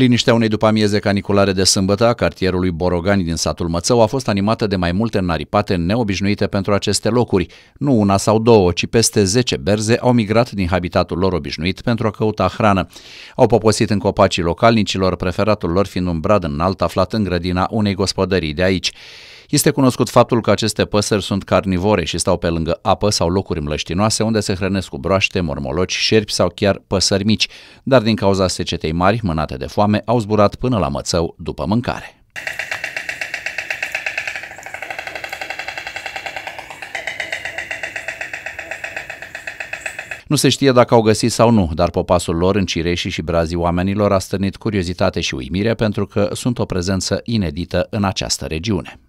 Liniștea unei după amieze caniculare de sâmbătă a cartierului Borogani din satul Mățău a fost animată de mai multe naripate neobișnuite pentru aceste locuri. Nu una sau două, ci peste 10 berze au migrat din habitatul lor obișnuit pentru a căuta hrană. Au poposit în copacii localnicilor, preferatul lor fiind un brad înalt aflat în grădina unei gospodării de aici. Este cunoscut faptul că aceste păsări sunt carnivore și stau pe lângă apă sau locuri mlăștinoase unde se hrănesc cu broaște, mormoloci, șerpi sau chiar păsări mici, dar din cauza secetei mari, mânate de foame, au zburat până la mățău după mâncare. Nu se știe dacă au găsit sau nu, dar popasul lor în cireșii și brazii oamenilor a stârnit curiozitate și uimire pentru că sunt o prezență inedită în această regiune.